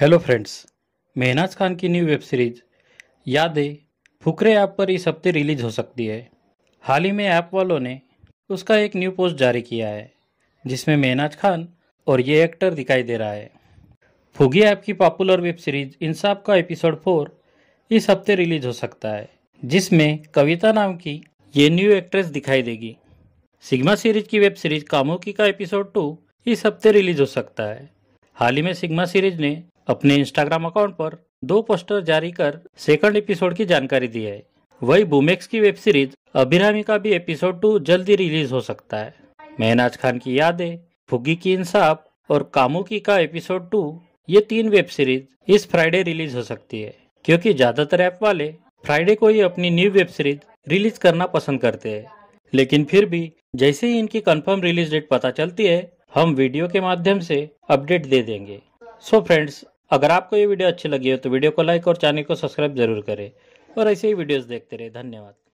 hello friends Mehnaz Khan की new web series यादें Fukrey app पर इस हफ्ते रिलीज हो सकती है हाल ही में ऐप वालों ने उसका एक न्यू पोस्ट जारी किया है जिसमें मेहनाज खान और ये एक्टर दिखाई दे रहा है फुगी ऐप की पॉपुलर वेब सीरीज इंसाफ का एपिसोड फोर इस हफ्ते रिलीज हो सकता है जिसमें कविता नाम की ये न्यू एक्ट्रेस दिखाई देगी सिग्मा सीरीज की वेब सीरीज कामोकी का एपिसोड टू इस हफ्ते रिलीज हो सकता है हाल ही में सिग्मा सीरीज ने अपने इंस्टाग्राम अकाउंट पर दो पोस्टर जारी कर सेकंड एपिसोड की जानकारी दी है वही बुमेक्स की वेब सीरीज अभिरामी का भी एपिसोड टू जल्दी रिलीज हो सकता है मेहनाज खान की यादें फुगी की इंसाफ और कामुकी का एपिसोड टू ये तीन वेब सीरीज इस फ्राइडे रिलीज हो सकती है क्योंकि ज्यादातर ऐप वाले फ्राइडे को ही अपनी न्यू वेब सीरीज रिलीज करना पसंद करते हैं लेकिन फिर भी जैसे ही इनकी कंफर्म रिलीज डेट पता चलती है हम वीडियो के माध्यम से अपडेट दे देंगे सो so फ्रेंड्स अगर आपको ये वीडियो अच्छी लगी हो तो वीडियो को लाइक और चैनल को सब्सक्राइब जरूर करें और ऐसे ही वीडियोस देखते रहे धन्यवाद